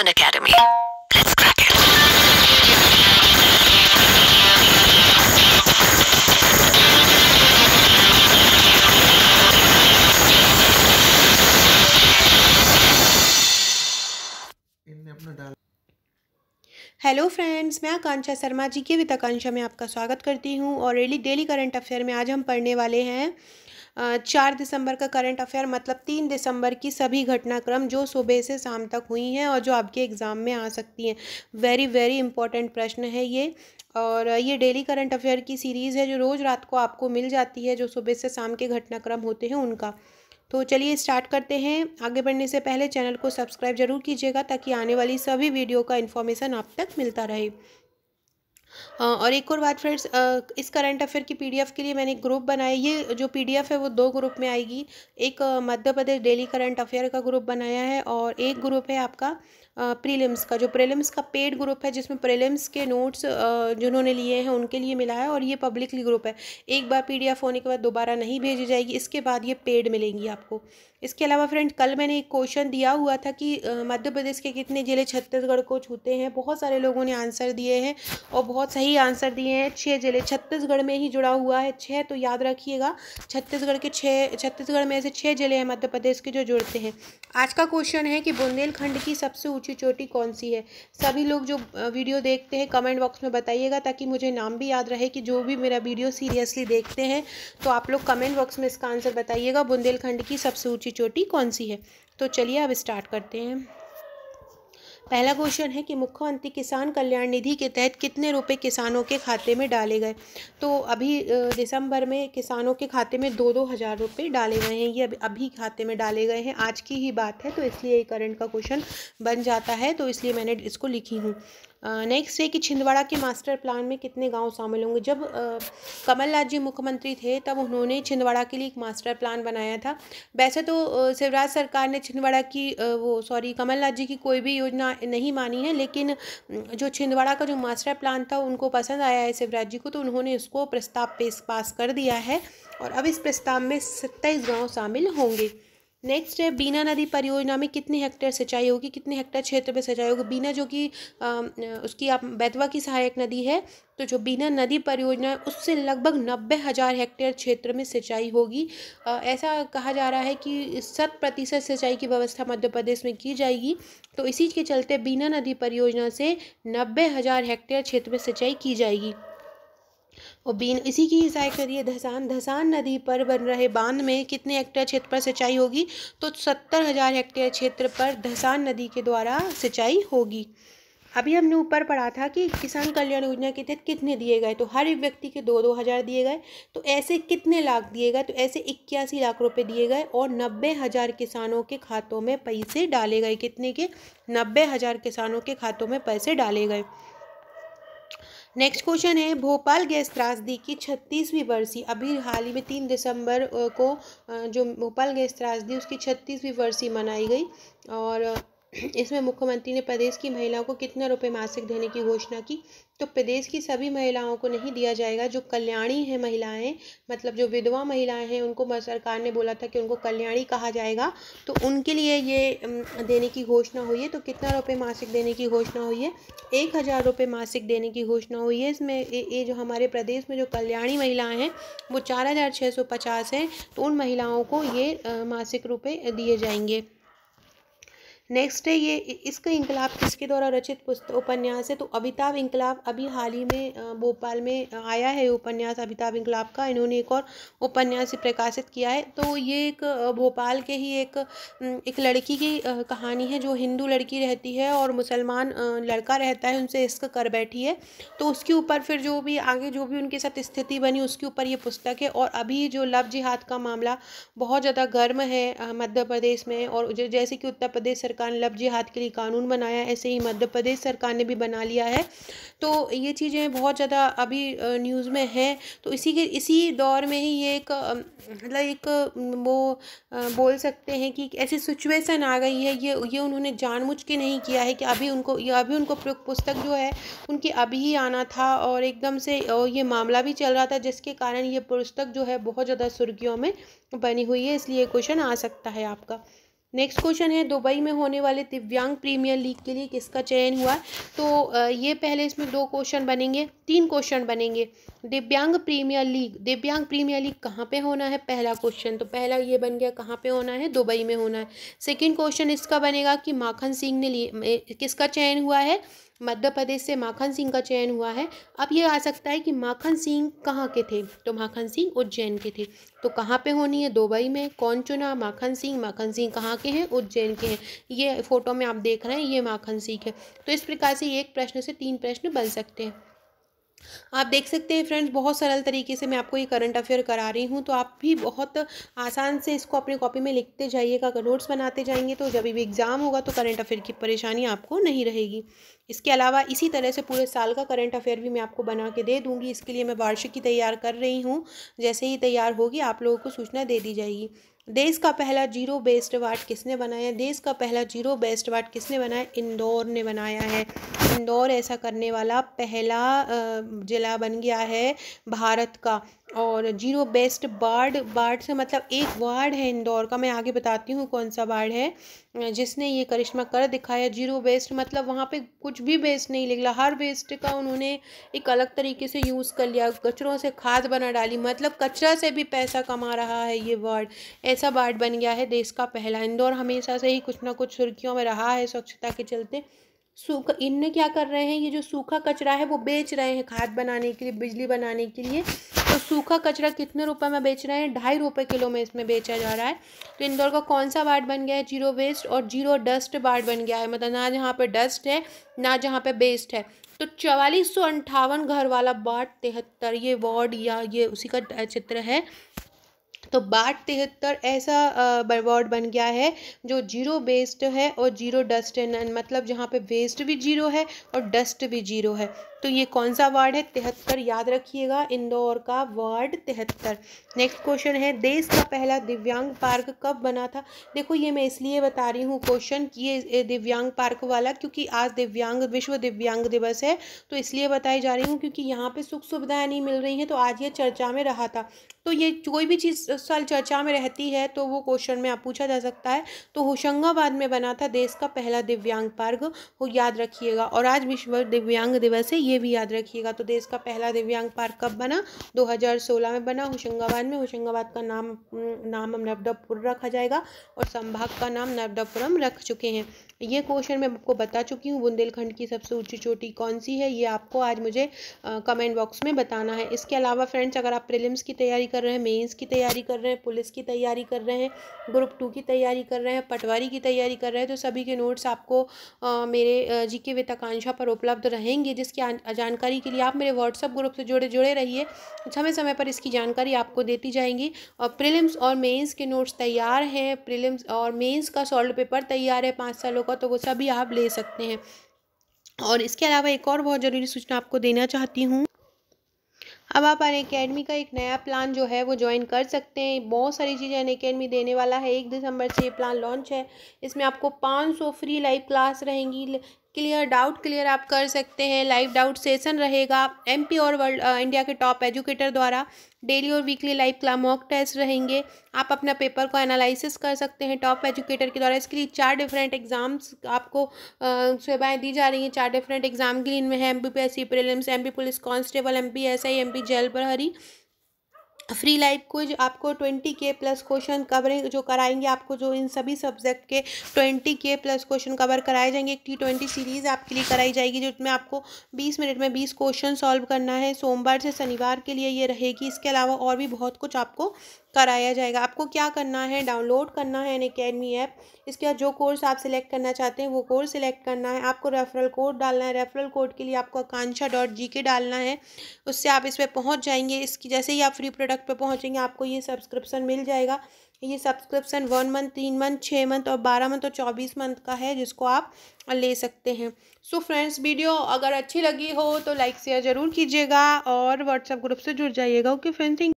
an academy. Let's crack it. Hello friends मैं आकांक्षा शर्मा जी के with आकांक्षा में आपका स्वागत करती हूँ और रेली डेली करंट अफेयर में आज हम पढ़ने वाले हैं चार दिसंबर का करंट अफेयर मतलब तीन दिसंबर की सभी घटनाक्रम जो सुबह से शाम तक हुई हैं और जो आपके एग्ज़ाम में आ सकती हैं वेरी वेरी इंपॉर्टेंट प्रश्न है ये और ये डेली करंट अफेयर की सीरीज़ है जो रोज़ रात को आपको मिल जाती है जो सुबह से शाम के घटनाक्रम होते हैं उनका तो चलिए स्टार्ट करते हैं आगे बढ़ने से पहले चैनल को सब्सक्राइब जरूर कीजिएगा ताकि आने वाली सभी वीडियो का इन्फॉर्मेशन आप तक मिलता रहे हाँ, और एक और बात फ्रेंड्स इस करंट अफेयर की पीडीएफ के लिए मैंने एक ग्रुप बनाया ये जो पीडीएफ है वो दो ग्रुप में आएगी एक Madhya Pradesh daily current affair का ग्रुप बनाया है और एक ग्रुप है आपका प्रीलिम्स का जो प्रीलिम्स का पेड ग्रुप है जिसमें प्रीलिम्स के नोट्स जिन्होंने लिए हैं उनके लिए मिला है और ये पब्लिकली ग्रुप है एक बार पी होने के बाद दोबारा नहीं भेजी जाएगी इसके बाद ये पेड मिलेंगी आपको इसके अलावा फ्रेंड कल मैंने एक क्वेश्चन दिया हुआ था कि मध्य प्रदेश के कितने ज़िले छत्तीसगढ़ को छूते हैं बहुत सारे लोगों ने आंसर दिए हैं और बहुत सही आंसर दिए हैं छः ज़िले छत्तीसगढ़ में ही जुड़ा हुआ है छः तो याद रखिएगा छत्तीसगढ़ के छः छत्तीसगढ़ में ऐसे छः ज़िले हैं मध्य प्रदेश के जो जुड़ते हैं आज का क्वेश्चन है कि बुंदेलखंड की सबसे ऊँची चोटी कौन सी है सभी लोग जो वीडियो देखते हैं कमेंट बॉक्स में बताइएगा ताकि मुझे नाम भी याद रहे कि जो भी मेरा वीडियो सीरियसली देखते हैं तो आप लोग कमेंट बॉक्स में इसका आंसर बताइएगा बुंदेलखंड की सबसे ऊँची ऊंची चोटी कौन सी है तो चलिए अब स्टार्ट करते हैं पहला क्वेश्चन है कि मुख्यमंत्री किसान कल्याण निधि के तहत कितने रुपए किसानों के खाते में डाले गए तो अभी दिसंबर में किसानों के खाते में दो दो हज़ार रुपये डाले गए हैं ये अभी खाते में डाले गए हैं आज की ही बात है तो इसलिए ये करंट का क्वेश्चन बन जाता है तो इसलिए मैंने इसको लिखी हूँ नेक्स्ट है कि छिंदवाड़ा के मास्टर प्लान में कितने गांव शामिल होंगे जब कमलनाथ जी मुख्यमंत्री थे तब उन्होंने छिंदवाड़ा के लिए एक मास्टर प्लान बनाया था वैसे तो शिवराज सरकार ने छिंदवाड़ा की वो सॉरी कमलनाथ जी की कोई भी योजना नहीं मानी है लेकिन जो छिंदवाड़ा का जो मास्टर प्लान था उनको पसंद आया है शिवराज जी को तो उन्होंने इसको प्रस्ताव पेश पास कर दिया है और अब इस प्रस्ताव में सत्ताईस गाँव शामिल होंगे नेक्स्ट है बीना नदी परियोजना में कितने हेक्टेयर सिंचाई होगी कितने हेक्टेयर क्षेत्र में सिंचाई होगी बीना जो कि उसकी आप बैतवा की सहायक नदी है तो जो बीना नदी परियोजना है उससे लगभग नब्बे हज़ार हेक्टेयर क्षेत्र में सिंचाई होगी ऐसा कहा जा रहा है कि शत प्रतिशत सिंचाई की व्यवस्था मध्य प्रदेश में की जाएगी तो इसी के चलते बीना नदी परियोजना से नब्बे हज़ार हेक्टेयर क्षेत्र में सिंचाई की जाएगी और बीन इसी की जाय करिए धसान धसान नदी पर बन रहे बांध में कितने हेक्टेयर क्षेत्र पर सिंचाई होगी तो सत्तर हज़ार हेक्टेयर क्षेत्र पर धसान नदी के द्वारा सिंचाई होगी अभी हमने ऊपर पढ़ा था कि किसान कल्याण योजना के तहत कितने दिए गए तो हर व्यक्ति के दो दो हज़ार दिए गए तो ऐसे कितने लाख दिए गए तो ऐसे इक्यासी लाख रुपए दिए गए और नब्बे हज़ार किसानों के खातों में पैसे डाले गए कितने के नब्बे हज़ार किसानों के खातों में पैसे डाले गए नेक्स्ट क्वेश्चन है भोपाल गैस त्रासदी की छत्तीसवीं बरसी अभी हाल ही में तीन दिसंबर को जो भोपाल गैस त्रासदी उसकी छत्तीसवीं बरसी मनाई गई और इसमें मुख्यमंत्री ने प्रदेश की महिलाओं को कितने रुपए मासिक देने की घोषणा की तो प्रदेश की सभी महिलाओं को नहीं दिया जाएगा जो कल्याणी है महिलाएं मतलब जो विधवा महिलाएं हैं उनको सरकार ने बोला था कि उनको कल्याणी कहा जाएगा तो उनके लिए ये देने की घोषणा हुई है तो कितना रुपए मासिक देने की घोषणा हुई है एक हज़ार रुपये मासिक देने की घोषणा हुई है इसमें ये जो हमारे प्रदेश में जो कल्याणी महिलाएँ हैं वो चार हज़ार छः सौ पचास हैं तो उन महिलाओं को ये मासिक रुपये दिए जाएंगे नेक्स्ट है ये इसका इंकलाब किसके द्वारा रचित पुस्तक उपन्यास है तो अभिताभ इंकलाब अभी हाल ही में भोपाल में आया है उपन्यास अभिताभ इंकलाब का इन्होंने एक और उपन्यास प्रकाशित किया है तो ये एक भोपाल के ही एक एक लड़की की कहानी है जो हिंदू लड़की रहती है और मुसलमान लड़का रहता है उनसे इश्क कर बैठी है तो उसके ऊपर फिर जो भी आगे जो भी उनके साथ स्थिति बनी उसके ऊपर ये पुस्तक है और अभी जो लव जिहाद का मामला बहुत ज़्यादा गर्म है मध्य प्रदेश में और जैसे कि उत्तर प्रदेश सरकार सरकार ने लफ जिहाद के लिए कानून बनाया ऐसे ही मध्य प्रदेश सरकार ने भी बना लिया है तो ये चीज़ें बहुत ज़्यादा अभी न्यूज़ में हैं तो इसी के इसी दौर में ही ये एक मतलब एक वो बोल सकते हैं कि ऐसी सिचुएसन आ गई है ये ये उन्होंने जानबूझ के नहीं किया है कि अभी उनको ये अभी उनको पुस्तक जो है उनके अभी ही आना था और एकदम से ये मामला भी चल रहा था जिसके कारण ये पुस्तक जो है बहुत ज़्यादा सुर्खियों में बनी हुई है इसलिए क्वेश्चन आ सकता है आपका नेक्स्ट क्वेश्चन है दुबई में होने वाले दिव्यांग प्रीमियर लीग के लिए किसका चयन हुआ तो ये पहले इसमें दो क्वेश्चन बनेंगे तीन क्वेश्चन बनेंगे Divyang premier league Divyang premier league कहाँ पे होना है पहला क्वेश्चन तो पहला ये बन गया कहाँ पे होना है दुबई में होना है सेकंड क्वेश्चन इसका बनेगा कि माखन सिंह ने लिए किसका चयन हुआ है मध्य प्रदेश से माखन सिंह का चयन हुआ है अब ये आ सकता है कि माखन सिंह कहाँ के थे तो माखन सिंह उज्जैन के थे तो कहाँ पे होनी है दुबई में कौन चुना माखन सिंह माखन सिंह कहाँ के हैं उज्जैन के हैं ये फ़ोटो में आप देख रहे हैं ये माखन सिंह है तो इस प्रकार से एक प्रश्न से तीन प्रश्न बन सकते हैं आप देख सकते हैं फ्रेंड्स बहुत सरल तरीके से मैं आपको ये करंट अफेयर करा रही हूँ तो आप भी बहुत आसान से इसको अपने कॉपी में लिखते जाइएगा नोट्स बनाते जाएंगे तो जब भी एग्ज़ाम होगा तो करंट अफेयर की परेशानी आपको नहीं रहेगी इसके अलावा इसी तरह से पूरे साल का करंट अफेयर भी मैं आपको बना के दे दूँगी इसके लिए मैं वार्षिक की तैयार कर रही हूँ जैसे ही तैयार होगी आप लोगों को सूचना दे दी जाएगी देश का पहला जीरो बेस्ड वार्ड किसने बनाया देश का पहला जीरो बेस्ड वार्ड किसने बनाया इंदौर ने बनाया है इंदौर ऐसा करने वाला पहला ज़िला बन गया है भारत का और जीरो बेस्ट वार्ड वार्ड से मतलब एक वार्ड है इंदौर का मैं आगे बताती हूँ कौन सा वार्ड है जिसने ये करिश्मा कर दिखाया जीरो बेस्ट मतलब वहाँ पे कुछ भी वेस्ट नहीं निकला हर वेस्ट का उन्होंने एक अलग तरीके से यूज़ कर लिया कचरों से खाद बना डाली मतलब कचरा से भी पैसा कमा रहा है ये वार्ड कैसा वार्ड बन गया है देश का पहला इंदौर हमेशा से ही कुछ ना कुछ सुर्खियों में रहा है स्वच्छता के चलते सूख इन क्या कर रहे हैं ये जो सूखा कचरा है वो बेच रहे हैं खाद बनाने के लिए बिजली बनाने के लिए तो सूखा कचरा कितने रुपए में बेच रहे हैं ढाई रुपए किलो में इसमें बेचा जा रहा है तो इंदौर का कौन सा वार्ड बन गया है जीरो वेस्ट और जीरो डस्ट वार्ड बन गया है मतलब ना जहाँ पर डस्ट है ना जहाँ पर वेस्ट है तो चवालीस सौ अंठावन घर वाला वार्ड तिहत्तर ये वार्ड या ये उसी का चित्र है तो बाट तिहत्तर ऐसा वर्ड बन गया है जो जीरो बेस्ड है और जीरो डस्ट एंड मतलब जहाँ पे वेस्ट भी जीरो है और डस्ट भी जीरो है तो ये कौन सा वर्ड है तिहत्तर याद रखिएगा इंदौर का वर्ड तिहत्तर नेक्स्ट क्वेश्चन है देश का पहला दिव्यांग पार्क कब बना था देखो ये मैं इसलिए बता रही हूँ क्वेश्चन कि ये दिव्यांग पार्क वाला क्योंकि आज दिव्यांग विश्व दिव्यांग दिवस है तो इसलिए बताई जा रही हूँ क्योंकि यहाँ पर सुख सुविधाएँ नहीं मिल रही हैं तो आज ये चर्चा में रहा था तो ये कोई भी चीज़ साल चर्चा में रहती है तो वो क्वेश्चन में आप पूछा जा सकता है तो होशंगाबाद में बना था देश का पहला दिव्यांग पार्क वो याद रखिएगा और आज विश्व दिव्यांग दिवस है ये ये भी याद रखिएगा तो देश का पहला दिव्यांग पार्क कब बना 2016 में बना होशंगाबाद में होशंगाबाद का नाम नाम नवडपुर रखा जाएगा और संभाग का नाम नवडपुरम रख चुके हैं ये क्वेश्चन मैं आपको बता चुकी हूँ बुंदेलखंड की सबसे ऊंची चोटी कौन सी है ये आपको आज मुझे कमेंट बॉक्स में बताना है इसके अलावा फ्रेंड्स अगर आप प्रिलिम्स की तैयारी कर रहे हैं मेन्स की तैयारी कर रहे हैं पुलिस की तैयारी कर रहे हैं ग्रुप टू की तैयारी कर रहे हैं पटवारी की तैयारी कर रहे हैं तो सभी के नोट्स आपको मेरे जी के वित्ताकांक्षा पर उपलब्ध रहेंगे जिसकी जानकारी के लिए आप मेरे व्हाट्सअप ग्रुप से जुड़े जुड़े रहिए समय समय पर इसकी जानकारी आपको देती जाएंगी और प्रिलिम्स और मेन्स के नोट्स तैयार हैं प्रिलिम्स और मेन्स का सॉल्व पेपर तैयार है पाँच सालों का होगा तो वो सभी आप ले सकते हैं और इसके अलावा एक और बहुत ज़रूरी सूचना आपको देना चाहती हूँ अब आप अन अकेडमी का एक नया प्लान जो है वो ज्वाइन कर सकते हैं बहुत सारी चीज़ें अन अकेडमी देने वाला है एक दिसंबर से ये प्लान लॉन्च है इसमें आपको 500 फ्री लाइव क्लास रहेंगी क्लियर डाउट क्लियर आप कर सकते हैं लाइव डाउट सेशन रहेगा एमपी और वर्ल्ड इंडिया के टॉप एजुकेटर द्वारा डेली और weekly live class mock test रहेंगे आप अपना पेपर को एनालिसिस कर सकते हैं टॉप एजुकेटर के द्वारा इसके लिए चार डिफरेंट एग्ज़ाम्स आपको सेवाएँ दी जा रही हैं चार डिफरेंट एग्ज़ाम के लिए इनमें है M B P S C prelims M B police constable M B S I M B jail प्रहरी फ्री लाइव कुछ आपको ट्वेंटी के प्लस क्वेश्चन कवरिंग जो कराएंगे आपको जो इन सभी सब्जेक्ट के ट्वेंटी के प्लस क्वेश्चन कवर कराए जाएंगे एक टी ट्वेंटी सीरीज़ आपके लिए कराई जाएगी जिसमें आपको बीस मिनट में बीस क्वेश्चन सॉल्व करना है सोमवार से शनिवार के लिए ये रहेगी इसके अलावा और भी बहुत कुछ आपको कराया जाएगा आपको क्या करना है डाउनलोड करना है एन अकेडमी ऐप इसके बाद जो कोर्स आप सिलेक्ट करना चाहते हैं वो कोर्स सिलेक्ट करना है आपको रेफरल कोड डालना है रेफरल कोड के लिए आपको आकांक्षा डॉट जी के डालना है उससे आप इस पर पहुँच जाएंगे इसकी जैसे ही आप फ्री प्रोडक्ट पर पहुँचेंगे आपको ये सब्सक्रिप्शन मिल जाएगा ये सब्सक्रिप्शन वन मंथ तीन मंथ छः मंथ और बारह मंथ और चौबीस मंथ का है जिसको आप ले सकते हैं सो फ्रेंड्स वीडियो अगर अच्छी लगी हो तो लाइक शेयर ज़रूर कीजिएगा और व्हाट्सएप ग्रुप से जुड़ जाइएगा ओके फ्रेंड थैंक